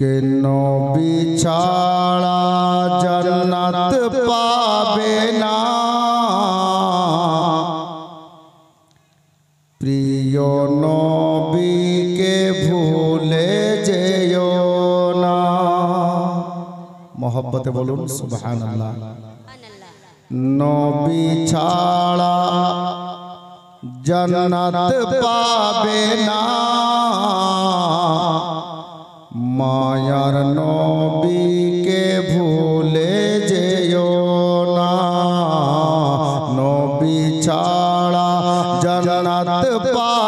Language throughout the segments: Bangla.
কে নবী ছাড়া জান্নাত পাবে না প্রিয় নবীকে ভুলে যেও না মহব্বতে বলুন সুবহানাল্লাহ নবী ছাড়া জান্নাত পাবে না মায়ার নবীকে ভুলে যেও না নবী ছাড়া জন্নাত পা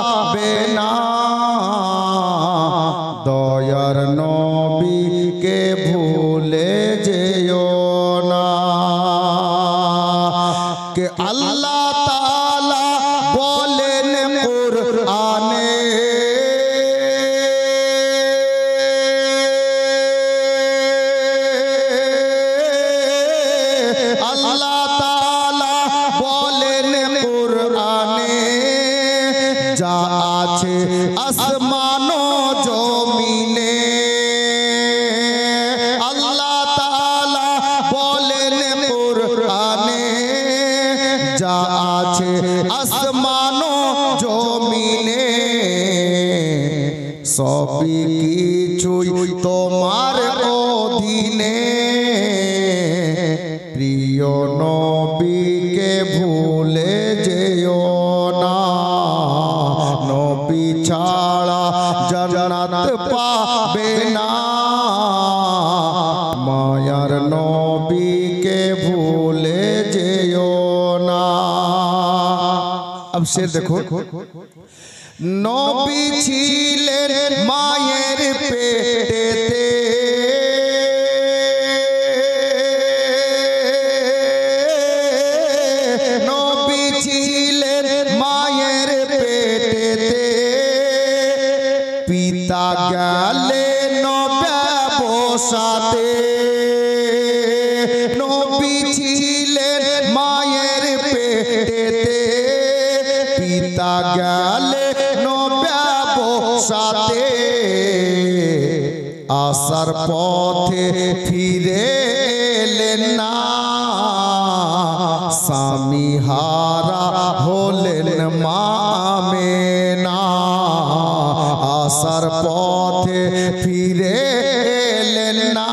अब शेर देखो नौ পথে ফিরে এলেন না স্বামী হারা হলেন মামে না আসার পথে ফিরে এলেন না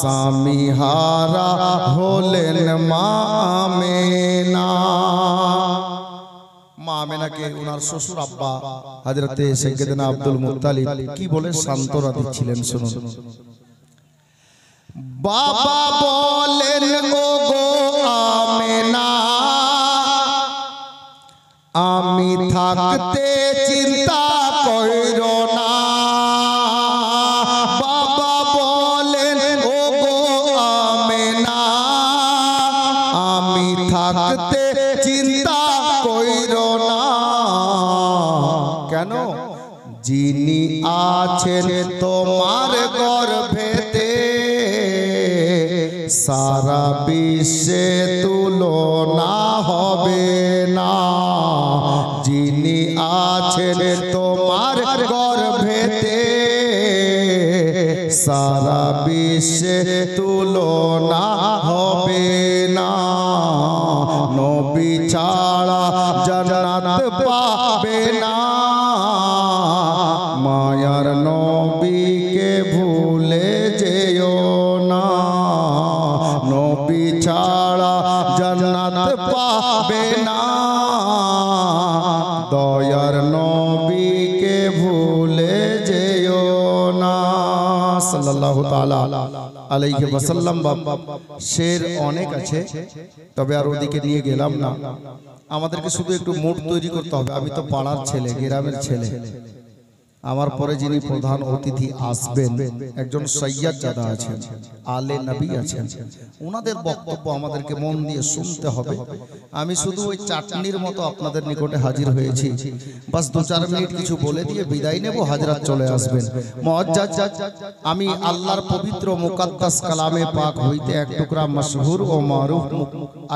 স্বামী হারা হলেন মা আগে ওনার শ্বশুর আব্বা হাজরতে সেকেদিনা আব্দুল মুত্তালিব কি বলে সান্তরা দিচ্ছিলেন শুনুন বাবা বলেন গো আমেনা আমি থাকতে চিন্তা করি আছেন তোমার গর্ভেতে সারা বিশ্বে তুলনা হবে না যিনি আছেন তোমার গর্ভেতে সারা বিশ্বে তুলনা হবে না নবী ছাড়া জানাত পাবে না তাআলা আলাইহি শের অনেক আছে তবে আর ওদিকে নিয়ে গেলাম না আমাদেরকে শুধু একটু মুড তৈরি করতে হবে আমি তো পাড়ার ছেলে গ্রামের ছেলে আমার পরে যিনি প্রধান অতিথি আসবেন একজন সৈয়াদ দাদা আছেন আলে নবী আছেন ওনাদের বক্তব্য আমাদেরকে মন দিয়ে শুনতে হবে আমি শুধু ওই চাটনির মতো আপনাদের নিকটে হাজির হয়েছি বাস দু চার মিনিট কিছু বলে দিয়ে বিদায় নেব হাজরাত চলে আসবেন আমি আল্লাহর পবিত্র মুকাদ্দাস কালামে পাক হইতে এক টুকরা মশহুর ও মারুফ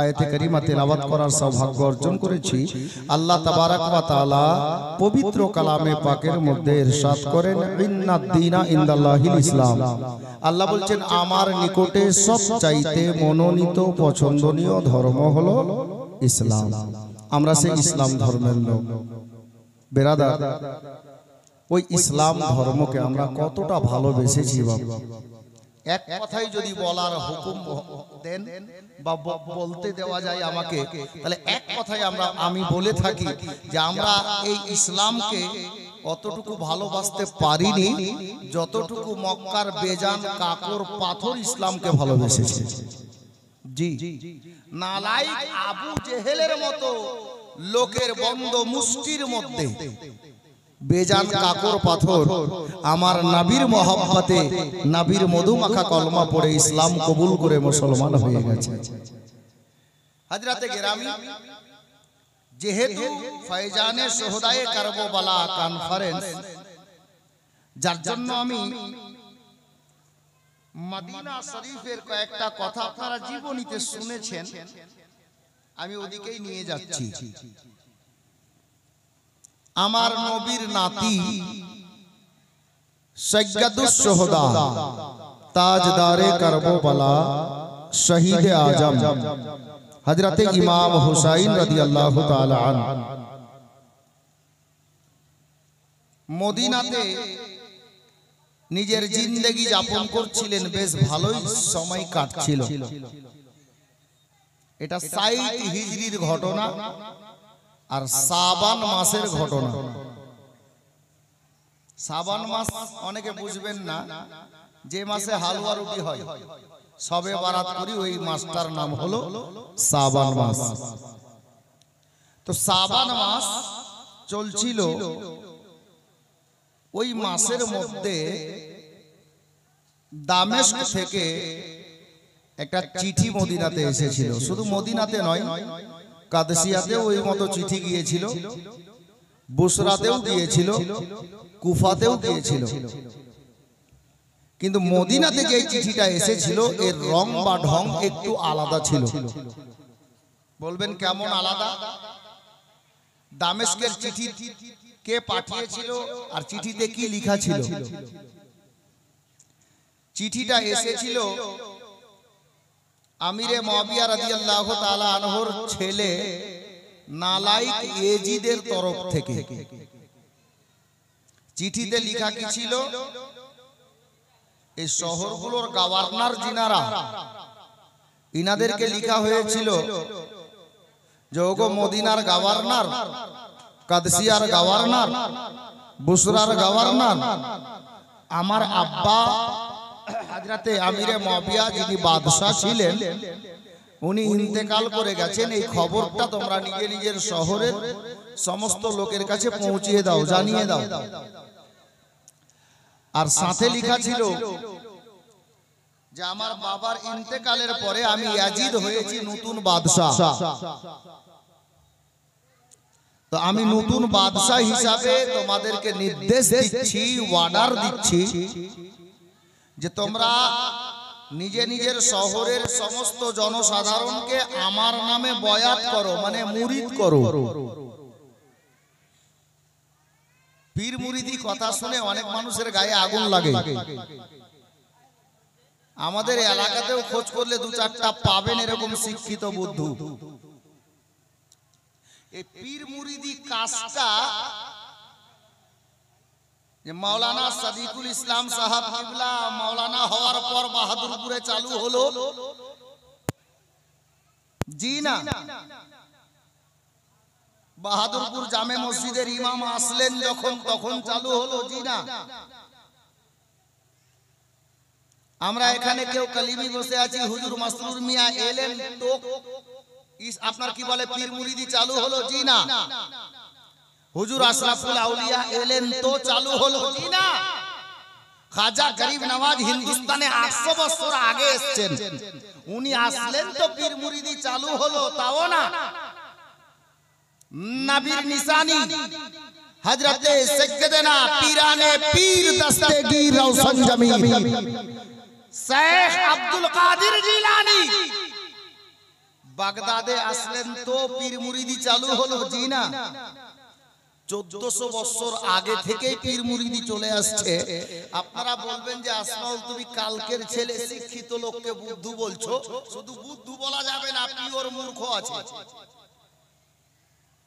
আয়াতে করিমা তেলাওয়াত করার সৌভাগ্য অর্জন করেছি আল্লাহ তাবারাক ওয়া তাআলা পবিত্র কালামে পাকের মধ্যে ইরশাদ করেন ইন্না দ্বীনা ইনদাল্লাহিল ইসলাম আল্লাহ বলছেন আমার নিকটে সব চাইতে মনোনীত পছন্দনীয় ধর্ম হলো ইসলাম আমরা সেই ইসলাম ধর্মের লোক বেরাদা ওই ইসলাম ধর্মকে আমরা কতটা ভালোবেসেছি বাবা এক কথাই যদি বলার হুকুম দেন বা বলতে দেওয়া যায় আমাকে তাহলে এক কথাই আমরা আমি বলে থাকি যে আমরা এই ইসলামকে অতটুকু ভালোবাসতে পারিনি যতটুকু মক্কার বেজান কাকর পাথর ইসলামকে ভালোবেসেছে জি নালাই আবু জেহেলের মতো লোকের বন্ধ মুষ্টির মধ্যে বেজান কাকর পাথর আমার নাবির মহাভাতে নাবির মধুমাখা কলমা পড়ে ইসলাম কবুল করে মুসলমান হয়ে গেছে হাজরাতে গেরামি যেহেতু ফয়জানের সোহদায়ে কারবোবালা কনফারেন্স যার জন্য আমি মদিনা শরীফের কয়েকটা কথা আপনারা জীবনীতে শুনেছেন আমি ওদিকেই নিয়ে যাচ্ছি আমার নবীর নাতি সৈয়দুস সোহদা তাজদারে কারবোবালা शहीद आजम हजरत इमाम हुसैन रदी अल्लाह মদিনাতে নিজের জিন্দগি যাপন করছিলেন বেশ ভালোই সময় কাটছিল এটা সাইট হিজরির ঘটনা আর সাবান মাসের ঘটনা সাবান মাস অনেকে বুঝবেন না যে মাসে হালুয়া রুটি হয় সবে বারাত করি ওই মাসটার নাম হলো সাবান মাস তো সাবান মাস চলছিল ওই মাসের মধ্যে দামেস্ক থেকে একটা চিঠি মদিনাতে এসেছিল শুধু মদিনাতে নয় কাদেসিয়াতেও ওই মতো চিঠি গিয়েছিল বুসরাতেও গিয়েছিল কুফাতেও গিয়েছিল কিন্তু মদিনা থেকে এই চিঠিটা এসেছিল এর রং বা ঢং একটু আলাদা ছিল বলবেন কেমন আলাদা দামেশকের চিঠি কে পাঠিয়েছিল আর চিঠিতে কি লেখা ছিল চিঠিটা এসেছিল আমিরে মাবিয়া রাদিয়াল্লাহু তাআলা আনহর ছেলে নালাইক এজিদের তরফ থেকে চিঠিতে লেখা কি ছিল এই শহরগুলোর গভর্নর জিনারা ইনাদেরকে লিখা হয়েছিল যে ওগো মদিনার গভর্নর কাদসিয়ার গভর্নর বুসরার গভর্নর আমার আব্বা হাজরাতে আমিরে মাবিয়া যিনি বাদশাহ ছিলেন উনি ইন্তেকাল করে গেছেন এই খবরটা তোমরা নিজে নিজের শহরের সমস্ত লোকের কাছে পৌঁছিয়ে দাও জানিয়ে দাও আর সাথে লেখা ছিল যে আমার বাবার ইন্তেকালের পরে আমি ইয়াজিদ হয়েছি নতুন বাদশাহ তো আমি নতুন বাদশাহ হিসাবে তোমাদেরকে নির্দেশ দিচ্ছি ওয়ার্ডার দিচ্ছি যে তোমরা নিজে নিজের শহরের সমস্ত জনসাধারণকে আমার নামে বয়াত করো মানে মুরিদ করো পীর মুরিদি কথা শুনে অনেক মানুষের গায়ে আগুন লাগে আমাদের এলাকাতেও খোঁজ করলে দু চারটা পাবেন এরকম শিক্ষিত বুদ্ধু এই পীর মুরিদি কাজটা মাওলানা সাদিকুল ইসলাম সাহাব কিবলা মাওলানা হওয়ার পর বাহাদুরপুরে চালু হলো জি না বাহাদুরপুর জামে মসজিদের ইমাম আসলেন যখন তখন চালু হলো জিনা আমরা এখানে কেউ কালিমি বসে আছি হুজুর মাসরুর মিয়া এলেন তো আপনার কি বলে পীর মুরিদি চালু হলো জিনা হুজুর আশরাফুল আউলিয়া এলেন তো চালু হলো জিনা খাজা গরিব নওয়াজ হিন্দুস্তানে আটশো বছর আগে এসছেন উনি আসলেন তো পীর মুরিদি চালু হলো তাও না নাবির নিশানি হযরতে সাইয়্যিদনা পীরানে পীর দস্তগীর রওশন জমি শেখ আব্দুল কাদের জিলানি বাগদাদে আসলেন তো পীর মুরিদি চালু হলো জি না চোদ্দশো বছর আগে থেকে পীর মুরিদি চলে আসছে আপনারা বলবেন যে আসমাউল তুমি কালকের ছেলে শিক্ষিত লোককে বুদ্ধু বলছো শুধু বুদ্ধু বলা যাবে না পিওর মূর্খ আছে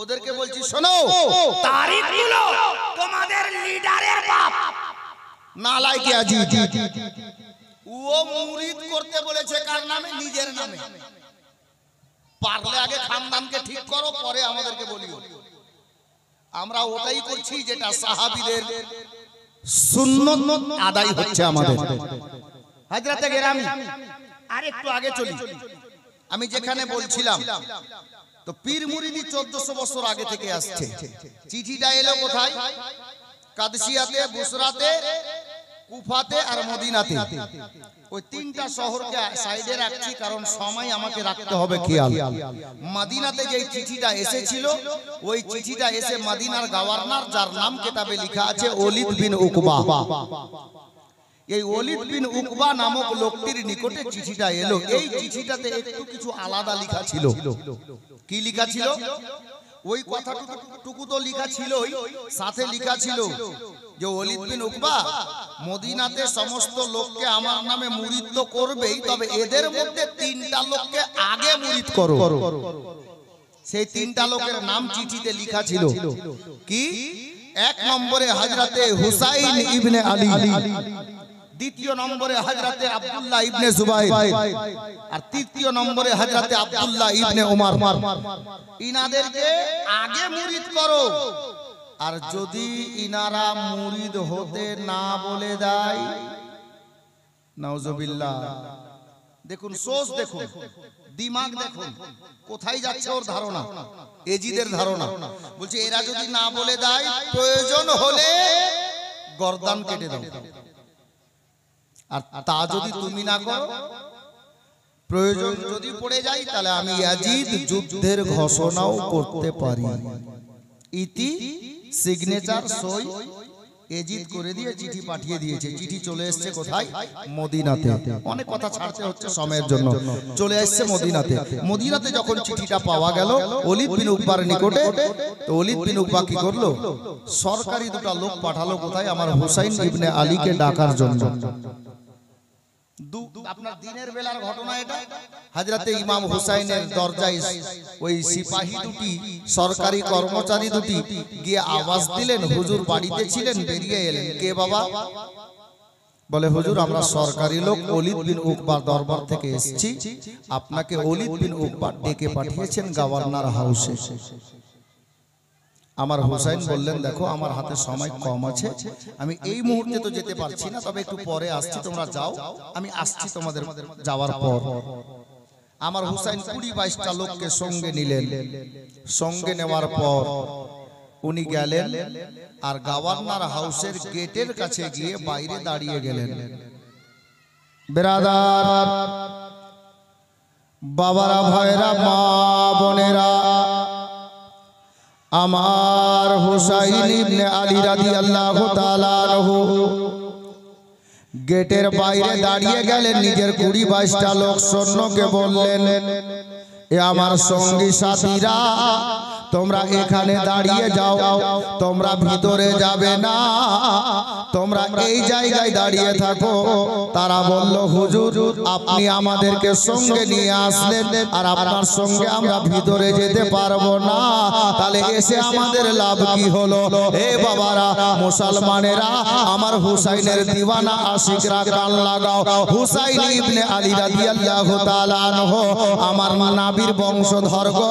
ওদেরকে বলছি শোনো তারিখ গুলো তোমাদের লিডারের বাপ নালাই আজি ও মুরিদ করতে বলেছে কার নামে নিজের নামে পারলে আগে খানদানকে ঠিক করো পরে আমাদেরকে বলিও আমরা ওটাই করছি যেটা সাহাবিদের সুন্নত আদায় হচ্ছে আমাদের হাজরাতে গেরামি আর একটু আগে চলি আমি যেখানে বলছিলাম তো পীর মুরিদি চোদ্দশো বছর আগে থেকে আসছে চিঠিটা এলো কোথায় কাদসিয়াতে বুসরাতে কুফাতে আর মদিনাতে ওই তিনটা শহরকে সাইডে রাখছি কারণ সময় আমাকে রাখতে হবে খেয়াল মদিনাতে যে চিঠিটা এসেছিল ওই চিঠিটা এসে মাদিনার গভর্নর যার নাম কেতাবে লেখা আছে ওলিদ বিন উকবা এই অলিদ বিন উকবা নামক লোকটির নিকটে চিঠিটা এলো এই চিঠিটাতে একটু কিছু আলাদা লেখা ছিল কি লেখা ছিল ওই কথাটুকু তো লেখা ছিলই সাথে লেখা ছিল যে অলিদ বিন উকবা মদিনাতে সমস্ত লোককে আমার নামে মুরিদ তো করবেই তবে এদের মধ্যে তিনটা লোককে আগে মুরিদ করো সেই তিনটা লোকের নাম চিঠিতে লেখা ছিল কি এক নম্বরে হাজরাতে হুসাইন ইবনে আলী দ্বিতীয় নম্বরে হাজরাতে আব্দুল্লাহ ইবনে জুবাইর আর তৃতীয় নম্বরে হাজরাতে আব্দুল্লাহ ইবনে ওমর ইনাদেরকে আগে মুরিদ করো আর যদি ইনারা মুরিদ হতে না বলে দেয় নাউজুবিল্লাহ দেখুন সোস দেখুন দিমাগ দেখুন কোথায় যাচ্ছে ওর ধারণা এজিদের ধারণা বলছে এরা যদি না বলে দেয় প্রয়োজন হলে গর্দান কেটে দাও আর তা যদি তুমি না করো প্রয়োজন যদি পড়ে যাই তাহলে আমি ইয়াজিদ যুদ্ধের ঘোষণাও করতে পারি ইতি সিগনেচার সই এজিদ করে দিয়ে চিঠি পাঠিয়ে দিয়েছে চিঠি চলে এসছে কোথায় মদিনাতে অনেক কথা ছাড়তে হচ্ছে সময়ের জন্য চলে এসছে মদিনাতে মদিনাতে যখন চিঠিটা পাওয়া গেল অলিদ বিন উকবার নিকটে তো অলিদ বিন উব্বা কি করলো সরকারি দুটা লোক পাঠালো কোথায় আমার হুসাইন ইবনে আলীকে ডাকার জন্য ইমাম হুসাইনের ওই সরকারি কর্মচারী গিয়ে আওয়াজ দিলেন হুজুর কে বাবা বলে হুজুর আমরা সরকারি লোক অলিদ বিন উকবার দরবার থেকে এসেছি আপনাকে অলিদ বিন উকবার ডেকে পাঠিয়েছেন গভর্নর হাউসে আমার হুসাইন বললেন দেখো আমার হাতে সময় কম আছে আমি এই মুহূর্তে তো যেতে পারছি না তবে একটু পরে আসছি তোমরা যাও আমি আসছি তোমাদের যাওয়ার পর আমার হুসাইন কুড়ি বাইশটা লোককে সঙ্গে নিলেন সঙ্গে নেওয়ার পর উনি গেলেন আর গভর্নর হাউসের গেটের কাছে গিয়ে বাইরে দাঁড়িয়ে গেলেন বেরাদার বাবারা ভয়রা মা বোনেরা আমার হুসাইন ইবনে আলী রাদিয়াল্লাহু তাআলা আনহু গেটের বাইরে দাঁড়িয়ে গেলেন নিজের কুড়ি বাইশটা লোক সৈন্যকে বললেন এ আমার সঙ্গী সাথীরা তোমরা এখানে দাঁড়িয়ে যাও তোমরা ভিতরে যাবে না তোমরা এই জায়গায় দাঁড়িয়ে থাকো তারা বলল হুজুর আপনি আমাদেরকে সঙ্গে নিয়ে আসলেন আর আপনার সঙ্গে আমরা ভিতরে যেতে পারবো না তাহলে এসে আমাদের লাভ কি হলো এ বাবারা মুসলমানেরা আমার হুসাইনের দিওয়ানা আশিকরা গান লাগাও হুসাইন ইবনে আলী রাদিয়াল্লাহু তাআলা আনহু আমার নাবির বংশধর গো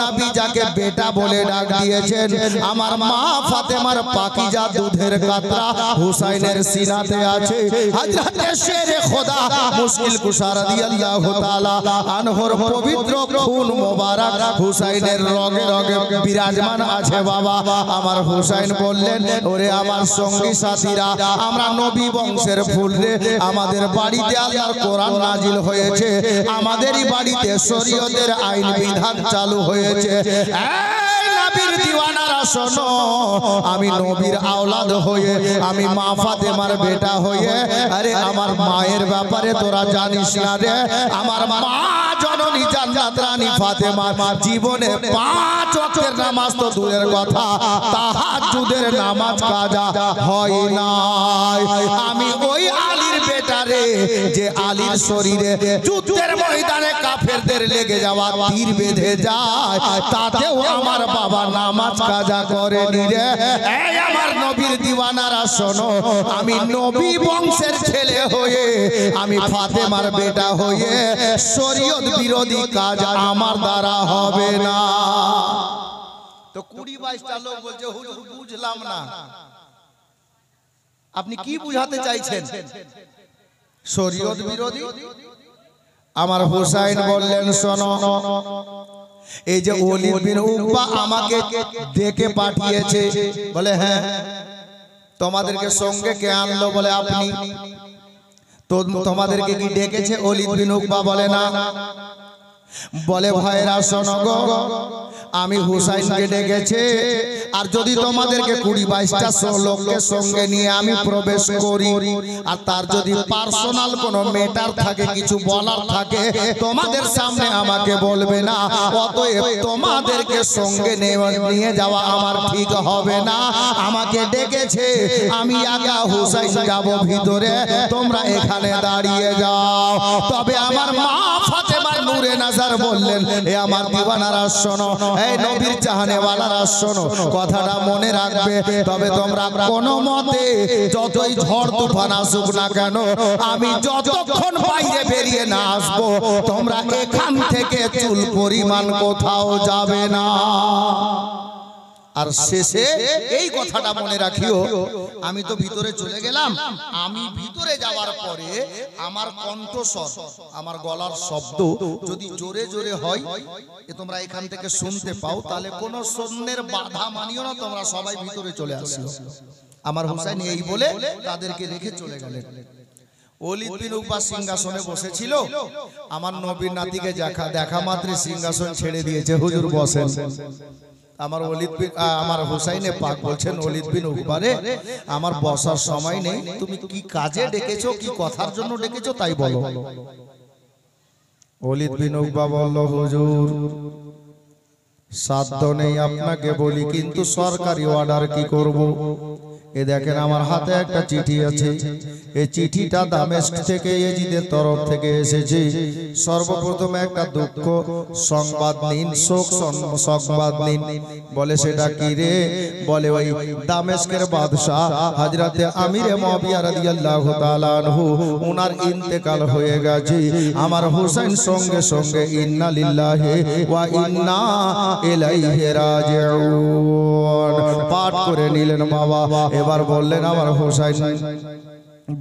নাবি যাকে পিতা বলে ডাক দিয়েছেন আমার মা ফাতেমার পাকিজা দুধের কাতরা হুসাইনের সিনাতে আছে হযরতে শেরে খোদা মুশকিল কুশা রাদিয়াল্লাহু তাআলা আনহর পবিত্র খুন মোবারক হুসাইনের রগে রগে বিরাজমান আছে বাবা আমার হুসাইন বললেন ওরে আমার সঙ্গী সাথীরা আমরা নবী বংশের ফুল রে আমাদের বাড়িতে আল্লাহর কোরআন নাজিল হয়েছে আমাদেরই বাড়িতে শরীয়তের আইন বিধান চালু হয়েছে আমি নবীর আওলাদ হয়ে আমি মা ফাতেমার বেটা হয়ে আরে আমার মায়ের ব্যাপারে তোরা জানিস না রে আমার মা জননী জান্নাত রানী ফাতেমার জীবনে পাঁচ ওয়াক্তের নামাজ তো দূরের কথা তাহাজ্জুদের নামাজ কাজা হয় না আমি ওই আলী রে যে আলীর শরীরে যুদ্ধের ময়দানে কাফেরদের লেগে যাওয়া তীর বেঁধে যায় তাতেও আমার বাবা নামাজ কাজা করে রে আমার নবীর দিওয়ানারা শোনো আমি নবী বংশের ছেলে হয়ে আমি ফাতেমার বেটা হয়ে শরীয়ত বিরোধী কাজ আমার দ্বারা হবে না তো কুড়ি বাইশটা লোক বলছে হুজুর বুঝলাম না আপনি কি বুঝাতে চাইছেন শরীয়ত বিরোধী আমার হুসাইন বললেন শোনো এই যে অলির বিন উব্বা আমাকে ডেকে পাঠিয়েছে বলে হ্যাঁ তোমাদেরকে সঙ্গে কে আনলো বলে আপনি তো তোমাদেরকে কি ডেকেছে অলিদ বিন উব্বা বলে না বলে ভাইরা শোনো আমি হুসাইনকে ডেকেছে আর যদি তোমাদেরকে কুড়ি বাইশটা লোককে সঙ্গে নিয়ে আমি প্রবেশ করি আর তার যদি পার্সোনাল কোনো মেটার থাকে কিছু বলার থাকে তোমাদের সামনে আমাকে বলবে না অতএব তোমাদেরকে সঙ্গে নিয়ে যাওয়া আমার ঠিক হবে না আমাকে ডেকেছে আমি আগা হুসাইন যাব ভিতরে তোমরা এখানে দাঁড়িয়ে যাও তবে আমার মা ফাতে নূরে নাজার বললেন এ আমার দিবানারা শোনো এই নবীর জাহানে চাহানেওয়ালারা শোনো কথাটা মনে রাখবে তবে তোমরা কোনো মতে যতই ঝড় তুফান আসুক না কেন আমি যতক্ষণ বাইরে বেরিয়ে না আসব তোমরা এখান থেকে চুল পরিমাণ কোথাও যাবে না আর শেষে এই কথাটা মনে রাখিও আমি তো ভিতরে চলে গেলাম আমি ভিতরে যাওয়ার পরে আমার কণ্ঠস্বর আমার গলার শব্দ যদি জোরে জোরে হয় এ তোমরা এখান থেকে শুনতে পাও তাহলে কোনো সন্ধ্যের বাধা মানিও না তোমরা সবাই ভিতরে চলে আসিও আমার হোসেন এই বলে তাদেরকে রেখে চলে গেলেন সিংহাসনে বসেছিল আমার নবীর নাতিকে দেখা মাত্র সিংহাসন ছেড়ে দিয়েছে হুজুর বসেন আমার অলিদ বিন আমার হুসাইনে পাক বলছেন অলিদ বিন উকবারে আমার বসার সময় নেই তুমি কি কাজে ডেকেছো কি কথার জন্য ডেকেছো তাই বলো অলিদ বিন উকবা বলল হুজুর সাধ্য নেই আপনাকে বলি কিন্তু সরকারি অর্ডার কি করব। এ দেখেন আমার হাতে একটা চিঠি আছে এই চিঠিটা দামেস্ক থেকে এজিদের তরফ থেকে এসেছে সর্বপ্রথম একটা দুঃখ সংবাদ নিন শোক সংবাদ নিন বলে সেটা কি রে বলে ওই দামেস্কের বাদশাহ হাজরাতে আমিরে মবিয়া রাদিয়াল্লাহু তাআলা আনহু ওনার ইন্তেকাল হয়ে গেছে আমার হোসেন সঙ্গে সঙ্গে ইন্না লিল্লাহি ওয়া ইন্না ইলাইহি রাজিউন পাঠ করে নিলেন বাবা এবার বললেন আমার হোসাইন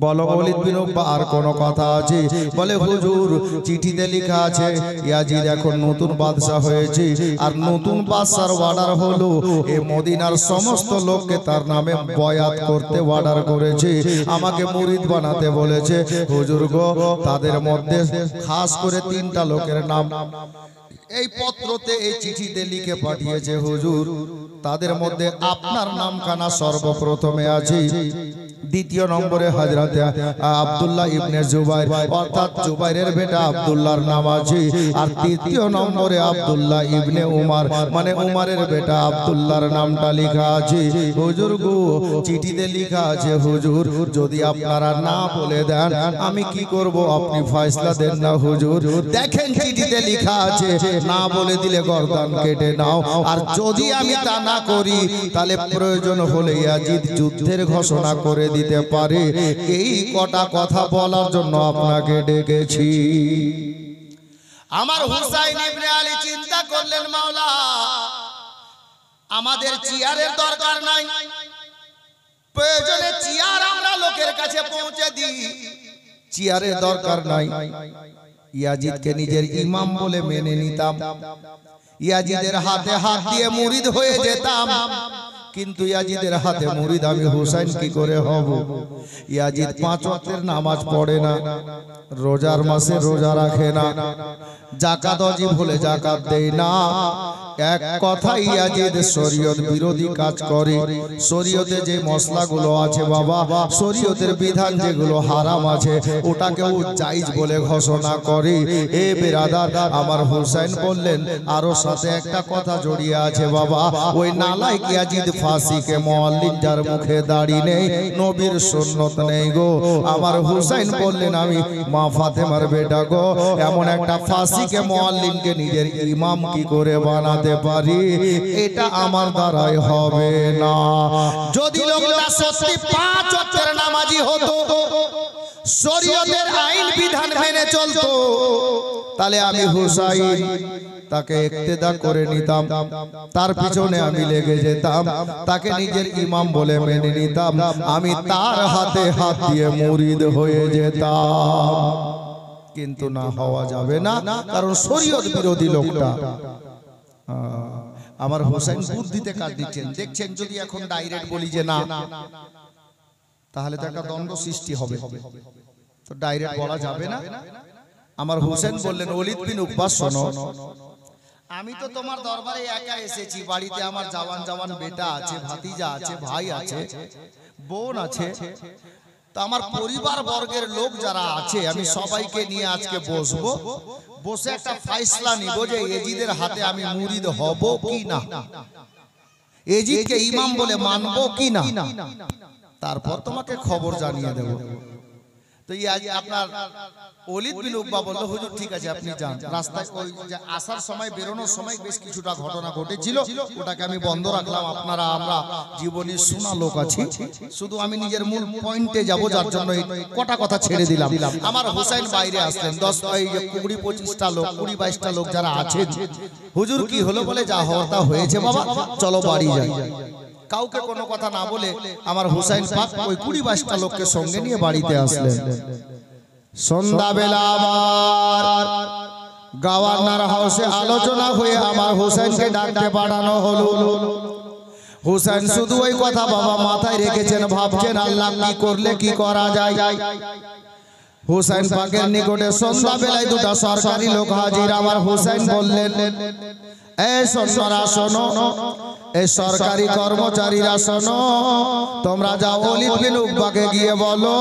বলো বলিত বিনোব্বা আর কোনো কথা আছে বলে হুজুর চিঠিতে লেখা আছে ইয়াজিদ এখন নতুন বাদশাহ হয়েছে আর নতুন বাদশার অর্ডার হলো এ মদিনার সমস্ত লোককে তার নামে বয়াত করতে অর্ডার করেছে আমাকে মুরিদ বানাতে বলেছে হুজুর গো তাদের মধ্যে খাস করে তিনটা লোকের নাম এই পত্রতে এই চিঠিতে লিখে পাঠিয়েছে হুজুর তাদের মধ্যে আপনার নামখানা সর্বপ্রথমে আছে দ্বিতীয় নম্বরে হাজরাতে আবদুল্লাহ ইবনে জুবাইর অর্থাৎ জুবাইরের বেটা আবদুল্লাহর নামাজি আর তৃতীয় নম্বরে আব্দুল্লাহ ইবনে উমার মানে উমারের বেটা আব্দুল্লাহর নামটা লেখা আছে হুজুর গো চিঠিতে লেখা আছে হুজুর যদি আপনারা না বলে দেন আমি কি করব আপনি ফয়সলা দেন না হুজুর দেখেন চিঠিতে লেখা আছে না বলে দিলে গর্দান কেটে নাও আর যদি আমি তা না করি তাহলে প্রয়োজন হলে ইয়াজিদ যুদ্ধের ঘোষণা করে দিতে দিতে পারে এই কটা কথা বলার জন্য আপনাকে ডেকেছি আমার হুসাইন ইবনে আলী চিন্তা করলেন মাওলা আমাদের চেয়ারের দরকার নাই প্রয়োজনে চেয়ার আমরা লোকের কাছে পৌঁছে দিই চেয়ারের দরকার নাই ইয়াজিদকে নিজের ইমাম বলে মেনে নিতাম ইয়াজিদের হাতে হাত দিয়ে মুরিদ হয়ে যেতাম কিন্তু ইয়াজিদের হাতে মুরিদ আমি হুসাইন কি করে হব ইয়াজিদ পাঁচ অতের নামাজ পড়ে না রোজার মাসে রোজা রাখে না জাকাত অজি ভুলে জাকাত দেয় না এক কথা ইয়াজিদ শরীয়ত বিরোধী কাজ করে শরীয়তে যে মশলাগুলো আছে বাবা শরীয়তের বিধান যেগুলো হারাম আছে ওটাকেও চাইজ বলে ঘোষণা করে এ বেরাদার আমার হুসাইন বললেন আরো সাথে একটা কথা জড়িয়ে আছে বাবা ওই নালায় ইয়াজিদ ফাঁসিকে মল্লিক যার মুখে দাড়ি নেই নবীর সুন্নত নেই গো আমার হুসাইন বললেন আমি মা ফাতেমার বেটা গো এমন একটা ফাঁসিকে মল্লিককে নিজের ইমাম কি করে বানাতে পারি এটা আমার দ্বারাই হবে না যদি লোকটা সত্যি পাঁচ অক্ষের নামাজি হতো শরীয়তের আইন বিধান মেনে চলতো তাহলে আমি হুসাইন তাকে একতেদা করে নিতাম তার পিছনে আমি লেগে যেতাম তাকে নিজের ইমাম বলে মেনে নিতাম আমি তার হাতে হাত দিয়ে মুরিদ হয়ে যেতাম কিন্তু না হওয়া যাবে না কারণ শরীয়ত বিরোধী লোকটা আমার হোসেন বুদ্ধিতে কাজ দিচ্ছেন দেখছেন যদি এখন ডাইরেক্ট বলি যে না তাহলে তো একটা দ্বন্দ্ব সৃষ্টি হবে তো ডাইরেক্ট বলা যাবে না আমার হোসেন বললেন অলিদ বিন উপাস শোনো আমি তো তোমার দরবারে একা এসেছি বাড়িতে আমার জওয়ান জওয়ান বেটা আছে ভাতিজা আছে ভাই আছে বোন আছে তো আমার পরিবার বর্গের লোক যারা আছে আমি সবাইকে নিয়ে আজকে বসবো বসে একটা ফাইসলা নিব যে এজিদের হাতে আমি মুরিদ হব কি না এজিদকে ইমাম বলে মানবো কি না তারপর তোমাকে খবর জানিয়ে দেবো তো আপনার অলিদ হুজুর ঠিক আছে আসার সময় বেরোনোর সময় বেশ কিছুটা ঘটনা ঘটেছিল ওটাকে আমি বন্ধ রাখলাম আপনারা লোক শুধু আমি নিজের মূল পয়েন্টে যাব যার কটা কথা ছেড়ে দিলাম আমার বাইরে দশ কুড়ি লোক কুড়ি বাইশটা লোক যারা আছেন হুজুর কি হলো বলে যা হওয়াটা হয়েছে বাবা চলো বাড়ি যাই কাউকে কোনো কথা না বলে আমার হুসাইন পাক ওই কুড়ি বাইশটা লোককে সঙ্গে নিয়ে বাড়িতে আসলেন সন্ধ্যাবেলা আমার গাওয়ার্নার হাউসে আলোচনা হয়ে আমার হুসাইনকে ডাকতে পাঠানো হলো হুসেন শুধু ওই কথা বাবা মাথায় রেখেছেন ভাবছেন আল্লাহ কি করলে কি করা যায় হুসাইন পাকের নিকটে সন্ধ্যাবেলায় দুটা সরকারি লোক হাজির আমার হুসাইন বললেন সরকারি কর্মচারীরা শোনো তোমরা যাও অলিপিল গিয়ে বলো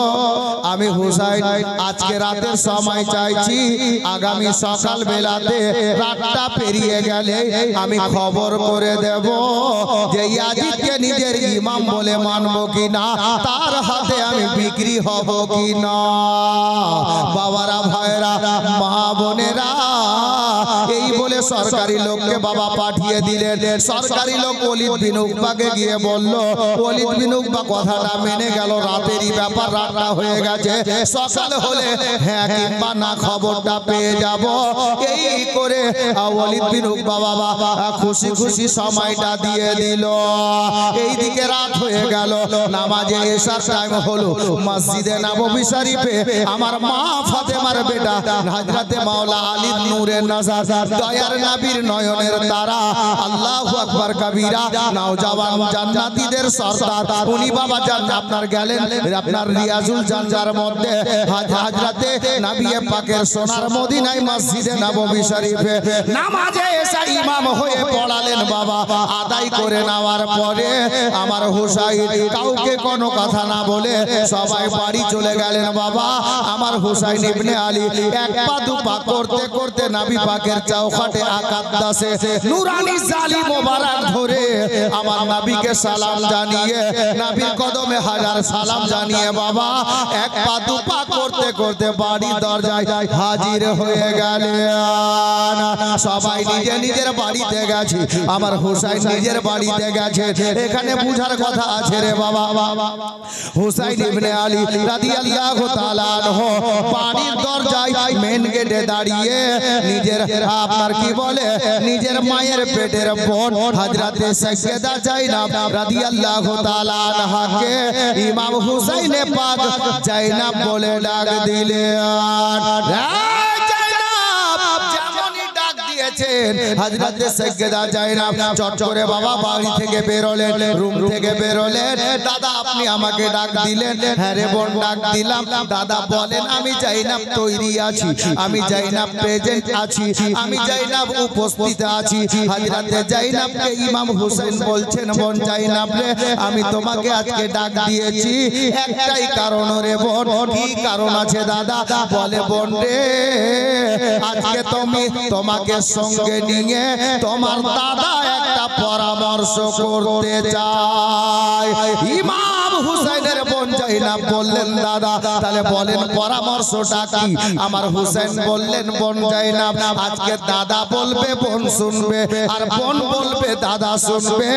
আমি হুসাইন আজকে রাতের সময় চাইছি আগামী সকাল বেলাতে রাতটা পেরিয়ে গেলে আমি খবর করে দেব যে ইয়াজিদকে নিজের ইমাম বলে মানবো কিনা তার হাতে আমি বিক্রি হব কিনা বাবারা ভাইরা সরকারি লোককে বাবা পাঠিয়ে দিলেন সরকারি লোক অলিদ বিনুকবাকে গিয়ে বলল অলিদ বিনুকবা কথাটা মেনে গেল রাতেরই ব্যাপার রাতটা হয়ে গেছে সকাল হলে হ্যাঁ, হ্যাঁ না খবরটা পেয়ে যাব এই করে অলিদ বিনুকবা বাবা খুশি খুশি সময়টা দিয়ে দিল এইদিকে রাত হয়ে গেল নামাজে এসার টাইম হলো মসজিদে নববী শরীফে আমার মা ফাতেমার বেটা হাজরাতে মাওলা আলিদ নূরের নাজার দয়ার নয়নের তারা আল্লাহ আকবর কবিরা নওজাবান জান্নাতীদের সরদার উনি বাবা জান আপনার গেলেন আপনার রিয়াজুল মধ্যে হাজরাতে পাকের সোনার মদিনায় মসজিদে নববী শরীফে নামাজে এসা ইমাম হয়ে পড়ালেন বাবা আদায় করে নেওয়ার পরে আমার হুসাইন কাউকে কোনো কথা না বলে সবাই বাড়ি চলে গেলেন বাবা আমার হুসাইন ইবনে আলী এক পা দু পা করতে করতে নাবি পাকের চৌখাটে আকাদ্দাসে নুরানি জালি মোবারক ধরে আমার নবীকে সালাম জানিয়ে কদমে হাজার সালাম জানিয়ে বাবা এক পা দু পা করতে করতে দরজায় হাজির হয়ে গেল সবাই নিজে নিজের বাড়িতে গেছে আমার নিজের বাড়িতে গেছে এখানে বুঝার কথা আছে রে বাবা হুসাইন ইবনে আলী তাআলা বাড়ির দরজায় মেন গেটে দাঁড়িয়ে নিজের আপনার কি বলে নিজের মায়ের পেটের বোন হযরতে সাইয়্যেদা জাইনাব রাদিয়াল্লাহু তাআলা আনহাকে ইমাম হুসাইন পাক জাইনাব বলে ডাক দিলেন গেছেন হাজরাতে সেগেদা জাইরা চট করে বাবা বাড়ি থেকে বেরোলেন রুম থেকে বেরোলেন দাদা আপনি আমাকে ডাক দিলেন হ্যাঁ রে বোন ডাক দিলাম দাদা বলেন আমি জাইনাব তৈরি আছি আমি জাইনাব প্রেজেন্ট আছি আমি জাইনাব উপস্থিত আছি হাজরাতে জাইনাবকে ইমাম হোসেন বলছেন বোন জাইনাব রে আমি তোমাকে আজকে ডাক দিয়েছি একটাই কারণ রে বোন কি কারণ আছে দাদা বলে বোন রে আজকে তুমি তোমাকে সঙ্গে নিয়ে তোমার দাদা একটা পরামর্শ করতে চায় ইমাম হুসাইনের যায় না বললেন দাদা তাহলে বলেন পরামর্শটা কি আমার হোসেন বললেন বোন যায় না আজকে দাদা বলবে বোন শুনবে আর বোন বলবে দাদা শুনবে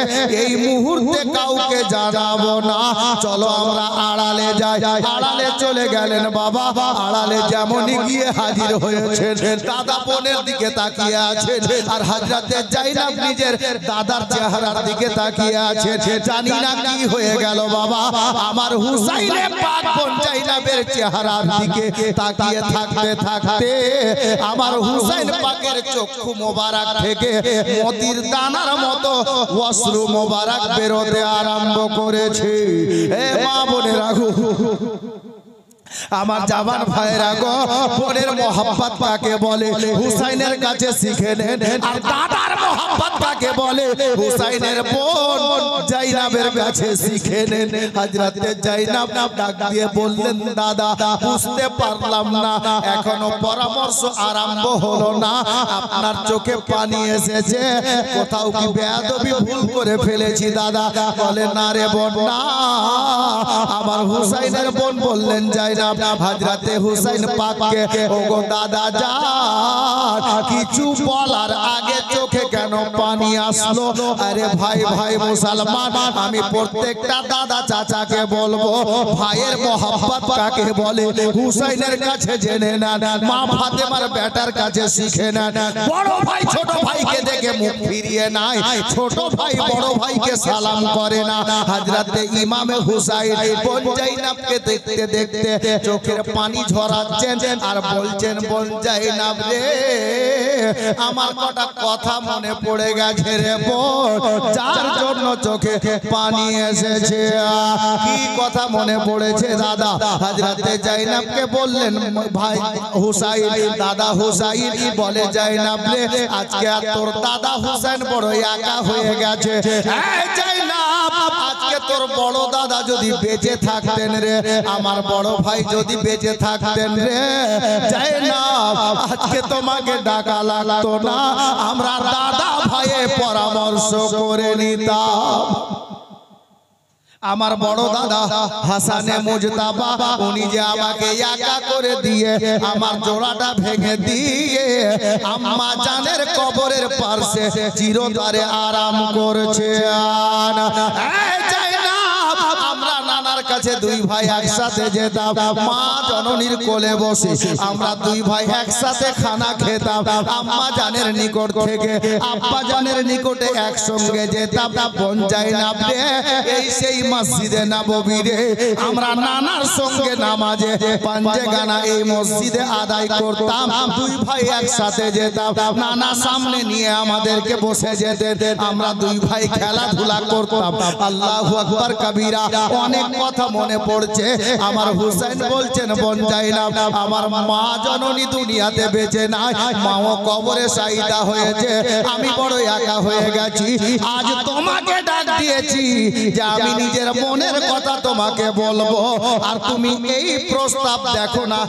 এই মুহূর্তে কাউকে জানাবো না চলো আমরা আড়ালে যাই আড়ালে চলে গেলেন বাবা আড়ালে যেমনই গিয়ে হাজির হয়েছে দাদা বোনের দিকে তাকিয়ে আছে আর হাজরাতে যাই না নিজের দাদার চেহারার দিকে তাকিয়ে আছে জানি না কি হয়ে গেল বাবা আমার হুস যাইলে পাক বন জাইনাবের চেহারার দিকে তাকিয়ে থাকতে থাকতে আমার হুসাইন পাকের চক্ষু মোবারক থেকে মতির দানার মতো অশ্রু মোবারক বেরোতে আরম্ভ করেছে এ মা বনে রাখু আমার জাবান ভাইরা গো বোনের মোহাম্মত কাকে বলে হুসাইনের কাছে শিখে নেন আর দাদার মোহাম্মত কাকে বলে হুসাইনের বোন জাইনাবের কাছে শিখে নেন হাজরাতে জাইনাব নাম ডাক দিয়ে বললেন দাদা বুঝতে পারলাম না এখনো পরামর্শ আরম্ভ হলো না আপনার চোখে পানি এসেছে কোথাও কি বেয়াদবি ভুল করে ফেলেছি দাদা বলে না রে বোন না আমার হুসাইনের বোন বললেন জাইনা जनाब हजरत हुसैन पाक के ओगो दादा जा কিছু বলার আগে চোখে কেন পানি আসলো আরে ভাই ভাই মুসলমান আমি প্রত্যেকটা দাদা চাচাকে বলবো ভাইয়ের মোহাম্মত কাকে বলে হুসাইনের কাছে জেনে না মা ফাতেমার কাছে শিখে বড় ভাই ছোট ভাইকে দেখে মুখ ফিরিয়ে নাই ছোট ভাই বড় ভাইকে সালাম করে না হাজরাতে ইমামে হুসাইন বোন জাইনাবকে দেখতে দেখতে চোখের পানি ঝরাচ্ছেন আর বলছেন বোন জাইনাব রে আমার কটা কথা মনে পড়ে গেছে রে বোন যার জন্য চোখে পানি এসেছে কি কথা মনে পড়েছে দাদা হাজরাতে জাইনাবকে বললেন ভাই হুসাইন দাদা হুসাইন বলে জাইনাব রে আজকে আর তোর দাদা হুসাইন বড় একা হয়ে গেছে আজকে তোর বড় দাদা যদি বেঁচে থাকতেন রে আমার বড় ভাই যদি বেঁচে থাকতেন রে জাইনাব আজকে তোমাকে ডাকা লাগতো না আমরা দাদা ভাইয়ে পরামর্শ করে নিতাম আমার বড় দাদা হাসানে মুজতাবা উনি যে আমাকে একা করে দিয়ে আমার জোড়াটা ভেঙে দিয়ে আম্মা জানের কবরের পাশে চিরতারে আরাম করছে আনা কাছে দুই ভাই একসাথে যেতাম মা জননীর কোলে বসে আমরা দুই ভাই একসাথে খানা খেতাম আম্মা জানের নিকট থেকে আব্বা জানের নিকটে একসঙ্গে যেতাম পঞ্চায় নামে এই সেই মসজিদে নববীরে আমরা নানার সঙ্গে নামাজে পাঞ্জে গানা এই মসজিদে আদায় করতাম দুই ভাই একসাথে যেতাম নানা সামনে নিয়ে আমাদেরকে বসে যেতে আমরা দুই ভাই খেলাধুলা করতাম আল্লাহ আকবর কবিরা অনেক কথা মনে পড়ছে আমার হুসেন বলছেন বন যাইলাম আমার মা জননী দুনিয়াতে বেঁচে নাই মা ও কবরে সাইদা হয়েছে আমি বড় একা হয়ে গেছি আজ তোমাকে ডাক দিয়েছি যে আমি নিজের মনের কথা তোমাকে বলবো আর তুমি এই প্রস্তাব দেখো না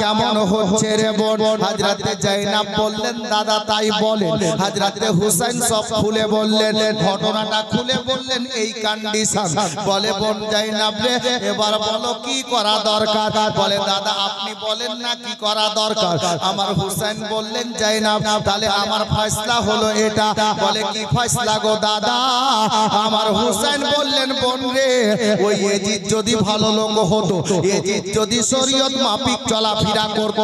কেমন হচ্ছে রে বোন হাজরাতে জাইনাব বললেন দাদা তাই বলে হাজরাতে হুসেন সব খুলে বললেন ঘটনাটা খুলে বললেন এই কন্ডিশন বলে বোন জাইনাব রে এবার বলো কি করা দরকার বলে দাদা আপনি বলেন না কি করা দরকার আমার হুসেন বললেন যাই না তাহলে আমার ফয়সলা হলো এটা বলে কি ফয়সলা গো দাদা আমার হুসেন বললেন বোন রে ওই এজিদ যদি ভালো লোক হতো এজিদ যদি শরীয়ত মাফিক চলাফেরা করত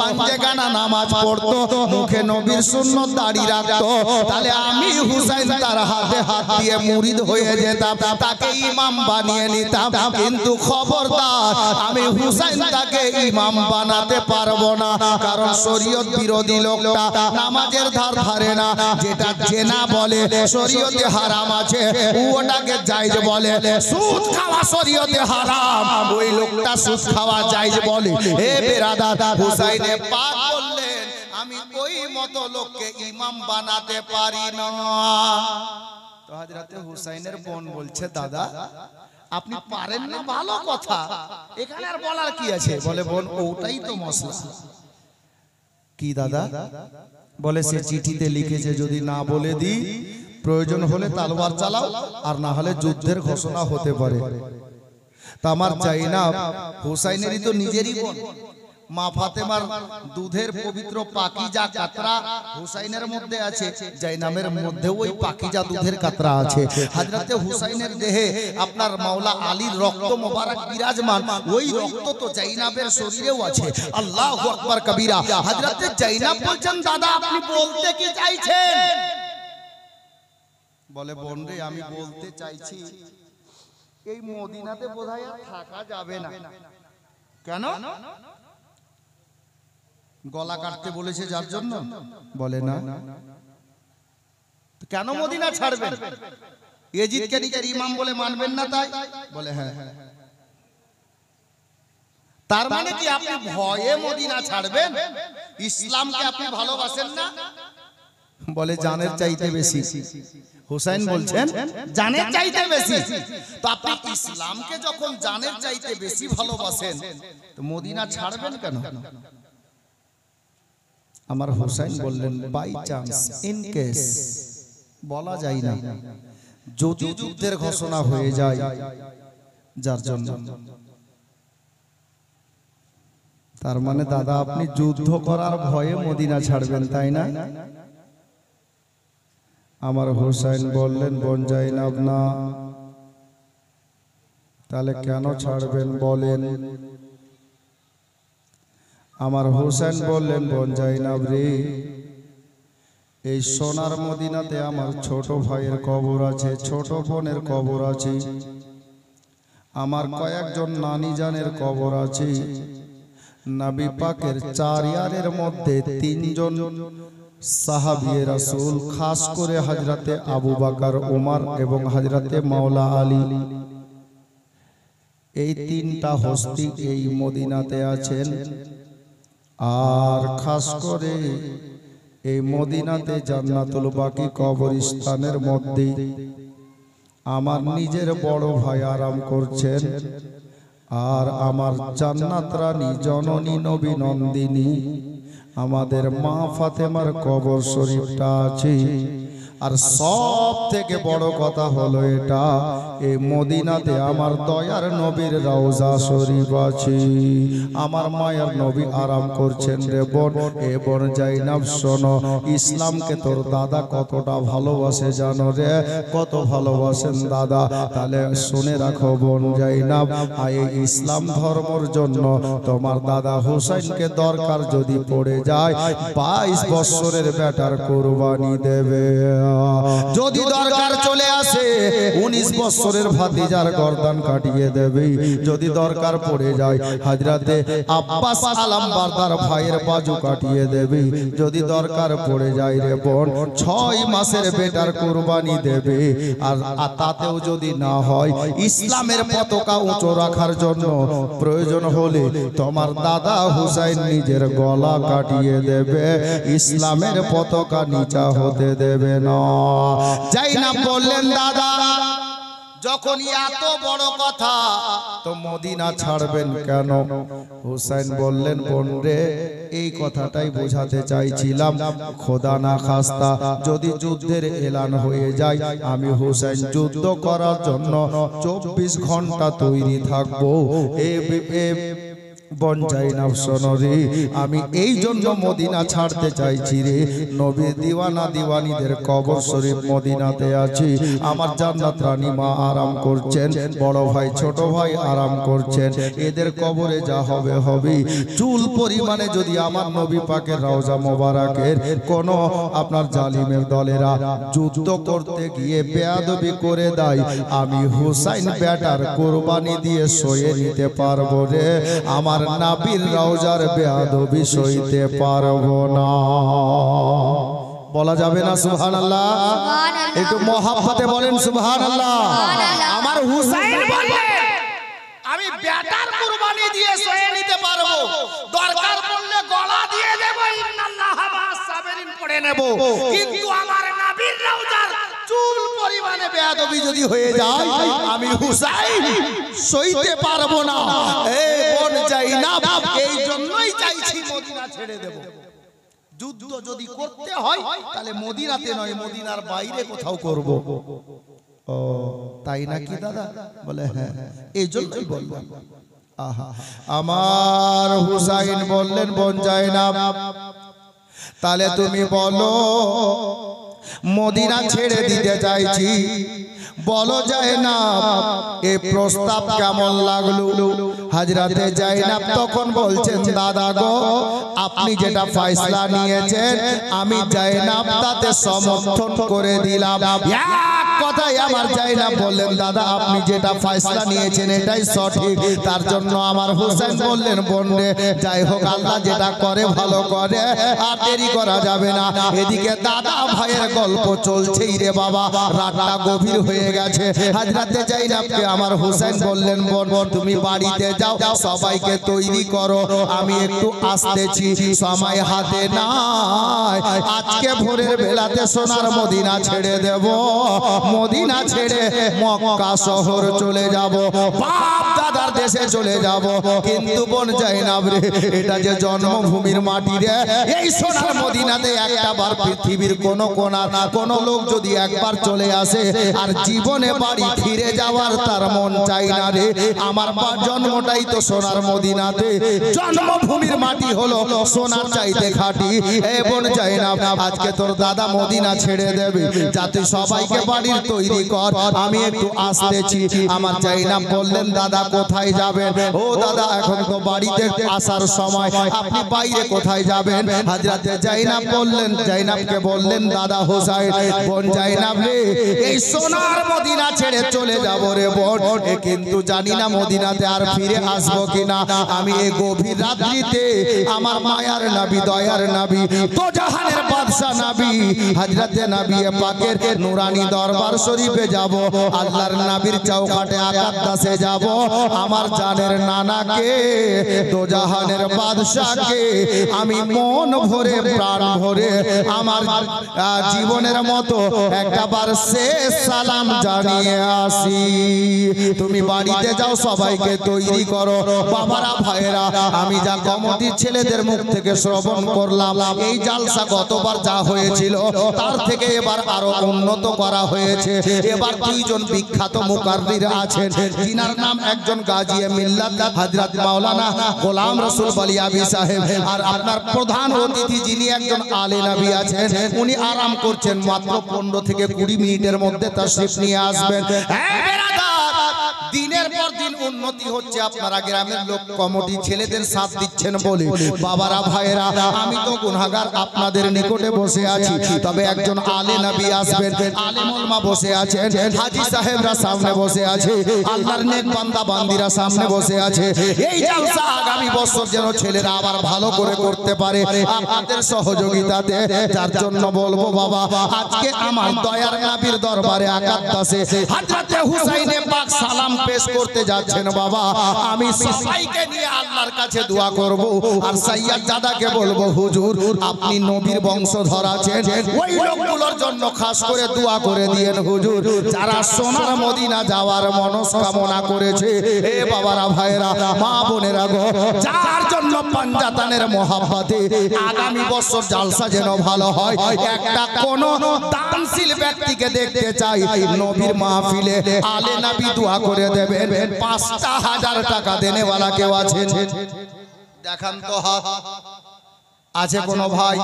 পাঞ্জেগানা নামাজ পড়ত মুখে নবীর শূন্য দাড়ি রাখত তাহলে আমি হুসেন তার হাতে হাত দিয়ে মুরিদ হয়ে যেতাম তাকে ইমাম বানিয়ে নিতাম কিন্তু খবরদার আমি হুসাইন তাকে ইমাম বানাতে পারবো না কারণ শরীয়ত বিরোধী লোকটা নামাজের ধার ধারে না যেটা জেনা বলে শরীয়তে হারাম আছে ওটাকে জায়জ বলে সুদ খাওয়া শরীয়তে হারাম ওই লোকটা সুদ খাওয়া জায়জ বলে হে বেরাদা হুসাইনে পাক বললেন আমি ওই মতো লোককে ইমাম বানাতে পারি না তো হাজরাতে হুসাইনের বোন বলছে দাদা আপনি পারেন না ভালো কথা এখানে আর বলার কি আছে বলে বোন ওটাই তো মশলা কি দাদা বলে সে চিঠিতে লিখেছে যদি না বলে দি প্রয়োজন হলে তালবার চালাও আর না হলে যুদ্ধের ঘোষণা হতে পারে তা আমার চাই না হুসাইনেরই তো নিজেরই বোন মা ফাতেমার দুধের পবিত্র পাকিজা কাতরা হুসাইনের মধ্যে আছে জাইনামের মধ্যে ওই পাকিজা দুধের কাতরা আছে হাজরাতে হুসাইনের দেহে আপনার মাওলা আলীর রক্ত মোবারক বিরাজমান ওই রক্ত তো জাইনাবের শরীরেও আছে আল্লাহু আকবার কবিরা হাজরাতে জাইনাব বলছেন দাদা আপনি বলতে কি চাইছেন বলে বোন রে আমি বলতে চাইছি এই মদিনাতে বোধহয় থাকা যাবে না কেন গলা কাটতে বলেছে যার জন্য বলে না কেন মদিনা ছাড়বেন এজিদকে নিজের ইমাম বলে মানবেন না তাই বলে হ্যাঁ, হ্যাঁ। তার মানে, মানে কি আপনি ভয়ে মদিনা ছাড়বেন ইসলামকে আপনি ভালোবাসেন না বলে জানের চাইতে বেশি হুসাইন বলছেন জানের চাইতে বেশি তো আপনি ইসলামকে যখন জানের চাইতে বেশি ভালোবাসেন তো মদিনা ছাড়বেন কেন আমার হোসাইন বললেন বাই চান্স ইন কেস বলা যায় না যদি যুদ্ধের ঘোষণা হয়ে যায় যার জন্য তার মানে দাদা আপনি যুদ্ধ করার ভয়ে মদিনা ছাড়বেন তাই না আমার হোসাইন বললেন বন যাইন আপনা তাহলে কেন ছাড়বেন বলেন আমার হোসেন বললেন বোন জাইনাব রে এই সোনার মদিনাতে আমার ছোট ভাইয়ের কবর আছে ছোট বোনের কবর আছে আমার কয়েকজন নানি জানের কবর আছে নাবি পাকের চারিয়ারের মধ্যে তিনজন সাহাবিয়ের আসুল খাস করে হাজরাতে আবু বাকার ওমার এবং হাজরাতে মাওলা আলী এই তিনটা হস্তি এই মদিনাতে আছেন আর খাস করে এই মদিনাতে জান্নাতুল বাকি কবরস্থানের মধ্যে আমার নিজের বড় ভাই আরাম করছেন আর আমার জান্নাত রানী জননী নবী নন্দিনী আমাদের মা ফাতেমার কবর শরীফটা আছে আর সব থেকে বড় কথা হলো এটা এ মদিনাতে আমার দয়ার নবীর রওজা শরীফ আছে আমার মায়ের নবী আরাম করছেন রে বোন এ বোন জাইনাব শোনো ইসলামকে তোর দাদা কতটা ভালোবাসে জানো রে কত ভালোবাসেন দাদা তাহলে শুনে রাখো বোন জাইনাব আয়ে ইসলাম ধর্মর জন্য তোমার দাদা হুসাইনকে দরকার যদি পড়ে যায় বাইশ বৎসরের বেটার কোরবানি দেবে যদি দরকার চলে আসে উনিশ বছরের ভাতিজার গর্দান কাটিয়ে দেবে যদি দরকার পড়ে যায় হাজরাতে আব্বাস ভাইয়ের বাজু কাটিয়ে দেবে যদি দরকার পড়ে যায় রে বোন ছয় মাসের বেটার কোরবানি দেবে আর তাতেও যদি না হয় ইসলামের পতাকা উঁচু রাখার জন্য প্রয়োজন হলে তোমার দাদা হুসাইন নিজের গলা কাটিয়ে দেবে ইসলামের পতাকা নিচা হতে দেবে না যাই না বললেন দাদা যখন এত বড় কথা তো মদিনা ছাড়বেন কেন হুসাইন বললেন রে এই কথাটাই বোঝাতে চাইছিলাম খোদা না খাস্তা যদি যুদ্ধের এলান হয়ে যায় আমি হুসাইন যুদ্ধ করার জন্য চব্বিশ ঘন্টা তৈরি থাকবো এ বঞ্জাই আমি এই জন্য মদিনা ছাড়তে চাইছি রে নবী দিওয়ানা দিওয়ানিদের কবর শরীফ মদিনাতে আছি আমার জান্নাত রানী মা আরাম করছেন বড় ভাই ছোট ভাই আরাম করছেন এদের কবরে যা হবে হবে চুল পরিমাণে যদি আমার নবী পাকের রওজা মোবারকের কোন আপনার জালিমের দলেরা যুদ্ধ করতে গিয়ে বেয়াদবি করে দেয় আমি হুসাইন ব্যাটার কোরবানি দিয়ে সয়ে নিতে পারবো রে আমার আমার নাবির রাউজার বেয়াদবি সইতে পারবো না বলা যাবে না সুহান আল্লাহ একটু মহাভাতে বলেন সুহান আল্লাহ আমার হুসাইন বলে আমি ব্যাটার কুরবানি দিয়ে সয়ে নিতে পারবো দরকার পড়লে গলা দিয়ে দেব ইন্নাল্লাহ সাবেরিন পড়ে নেব কিন্তু আমার নাবির রাউজার চুল পরিমাণে বেয়াদবি যদি হয়ে যায় আমি হুসাই সইতে পারবো না বোন যাই না এই জন্যই চাইছি মদিনা ছেড়ে দেব যুদ্ধ যদি করতে হয় তাহলে মদিনাতে নয় মদিনার বাইরে কোথাও করব ও তাই নাকি দাদা বলে হ্যাঁ এই জন্যই আহা আমার হুসাইন বললেন বোন যায় না তাহলে তুমি বলো মদিনা ছেড়ে দিতে চাইছি বলো যায় না এ প্রস্তাব কেমন লাগলো হাজরাতে না তখন বলছেন দাদা গো আপনি যেটা ফয়সলা নিয়েছেন আমি যাই না তাতে সমর্থন করে দিলাম কথাই আমার যাই না বললেন দাদা আপনি যেটা ফয়সলা নিয়েছেন এটাই সঠিক তার জন্য আমার হোসেন বললেন বন্ডে যাই হোক আল্লাহ যেটা করে ভালো করে আর দেরি করা যাবে না এদিকে দাদা ভাইয়ের গল্প চলছেই রে বাবা রাতটা গভীর হয়ে গেছে হাজরাতে যাই না আমার হোসেন বললেন বোন তুমি বাড়িতে যাও সবাইকে তৈরি করো আমি একটু আসতেছি সময় হাতে নাই আজকে ভোরের বেলাতে সোনার মদিনা ছেড়ে দেব মদিনা ছেড়ে মক্কা শহর চলে যাব বাপ দাদার দেশে চলে যাব কিন্তু বোন না রে এটা যে জন্মভূমির মাটি রে এই সোনার মদিনাতে একবার পৃথিবীর কোন কোনা কোন লোক যদি একবার চলে আসে আর জীবনে বাড়ি ফিরে যাওয়ার তার মন চাই না রে আমার জন্মটাই তো সোনার মদিনাতে জন্মভূমির মাটি হলো সোনার চাইতে খাটি এ বোন না আজকে তোর দাদা মদিনা ছেড়ে দেবে যাতে সবাইকে বাড়ির তৈরি কর আমি একটু আসতেছি আমার না বললেন দাদা কোথায় যাবেন ও দাদা এখন তো বাড়িতে আসার সময় আপনি বাইরে কোথায় যাবেন হাজরাতে যাই না বললেন জাইনাবকে বললেন দাদা হোসাই বোন জাইনাব রে এই সোনার মদিনা ছেড়ে চলে যাব রে বোন কিন্তু জানি না মদিনাতে আর ফিরে আসবো কিনা আমি এই গভীর রাত্রিতে আমার মায়ার নাবি দয়ার নাবি তো জাহানের বাদশা নাবি হাজরাতে নাবি পাকের নুরানি দরবার শরীফে যাব আল্লাহর চৌকাটে যাব আমার জানের নানাকে দোজাহানের বাদশাকে আমি মন ভরে প্রাণ ভরে আমার জীবনের মতো একবার শেষ সালাম জানিয়ে আসি তুমি বাড়িতে যাও সবাইকে তৈরি করো বাবারা ভাইয়েরা আমি যা কমতির ছেলেদের মুখ থেকে শ্রবণ করলাম এই জালসা গতবার যা হয়েছিল তার থেকে এবার আরো উন্নত করা হয়েছে হয়েছে এবার দুইজন বিখ্যাত মুকাররির আছেন তিনার নাম একজন গাজী মিল্লাত হযরত মাওলানা গোলাম রাসূল বলিয়াবি সাহেব আর আপনার প্রধান অতিথি যিনি একজন আলে নবী আছেন উনি আরাম করছেন মাত্র 15 থেকে 20 মিনিটের মধ্যে তাশরিফ নিয়ে আসবেন হ্যাঁ দিনের পর দিন উন্নতি হচ্ছে আপনারা গ্রামের লোক কমটি ছেলেদের সাথ দিচ্ছেন বলে বাবারা ভাইয়েরা আমি তো গুনাহগার আপনাদের নিকটে বসে আছি তবে একজন আলে নাবি আসবেন আলেমা বসে আছেন হাজি সাহেবরা সামনে বসে আছে আল্লাহর নেক বান্দা বান্দিরা সামনে বসে আছে এই জলসা আগামী বছর যেন ছেলেরা আবার ভালো করে করতে পারে আপনাদের সহযোগিতাতে তার জন্য বলবো বাবা আজকে আমার দয়ার নাবির দরবারে আকাত আছে হযরতে হুসাইনে পাক সালাম পেশ করতে যাচ্ছেন বাবা আমি সাইকে নিয়ে আল্লাহর কাছে দোয়া করব আর সাইয়াদ দাদাকে বলবো হুজুর আপনি নবীর বংশধর আছেন ওই লোকগুলোর জন্য খাস করে দোয়া করে দিয়েন হুজুর যারা সোনার মদিনা যাওয়ার মনস্কামনা করেছে এ বাবারা ভাইরা মা বোনেরা গো যার জন্য পাঞ্জাতানের মহাব্বাতে আগামী বছর জালসা যেন ভালো হয় একটা কোন দানশীল ব্যক্তিকে দেখতে চাই নবীর মাহফিলে আলে নাবি দোয়া করে করে দেবেন পাঁচটা হাজার টাকা দেনে দেনেওয়ালা কেউ আছে দেখান তো হাত আছে কোনো ভাই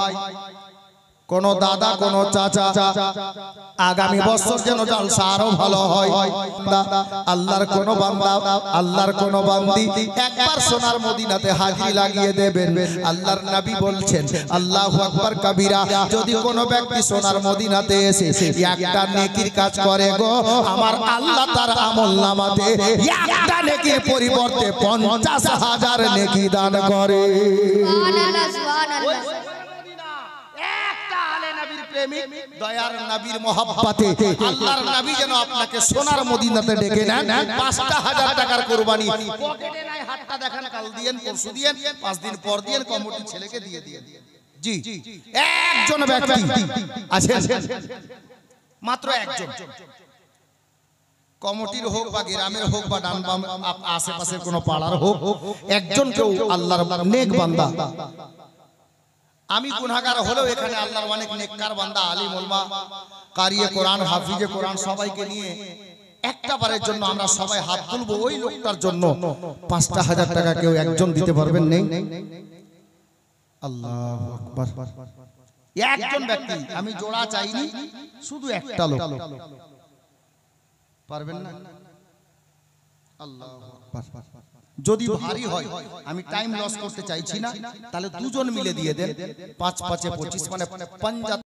কোন দাদা কোন চাচা আগামী বছর যেন জলসা আরো ভালো হয় আল্লাহর কোন বান্দা আল্লাহর কোন বান্দি একবার সোনার মদিনাতে হাজি লাগিয়ে দেবেন আল্লাহর নবী বলছেন আল্লাহু আকবার কবিরা যদি কোন ব্যক্তি সোনার মদিনাতে এসে একটা নেকির কাজ করে গো আমার আল্লাহ তার আমল নামাতে একটা নেকির পরিবর্তে পঞ্চাশ হাজার নেকি দান করে সুবহানাল্লাহ সুবহানাল্লাহ প্রেমিক দয়ার মহাব্বাতে আল্লাহর যেন আপনাকে সোনার মদিনাতে ডেকে নেন পাঁচটা হাজার টাকার কোরবানি পকেটে নাই হাতটা দেখান কাল দিয়েন পরশু দিয়েন পাঁচ দিন পর দিয়েন ছেলেকে দিয়ে দিয়ে জি একজন ব্যক্তি আছে মাত্র একজন কমিটির হোক বা গ্রামের হোক বা ডান আশেপাশের কোনো পাড়ার হোক একজন কেউ আল্লাহর নেক বান্দা আমি গুনাহগার হলেও এখানে আল্লাহর অনেক নেককার বান্দা আলী মোলমা কারিয়ে কোরআন হাফিজে কোরআন সবাইকে নিয়ে একটা বারের জন্য আমরা সবাই হাত তুলবো ওই লোকটার জন্য পাঁচটা হাজার টাকা কেউ একজন দিতে পারবেন নেই আল্লাহ একজন ব্যক্তি আমি জোড়া চাইনি শুধু একটা লোক পারবেন না আল্লাহ যদি ভারী হয় আমি টাইম লস করতে চাইছি না তাহলে দুজন মিলে দিয়ে দেন পাঁচ পাঁচে পঁচিশ মানে, মানে পঞ্চাশ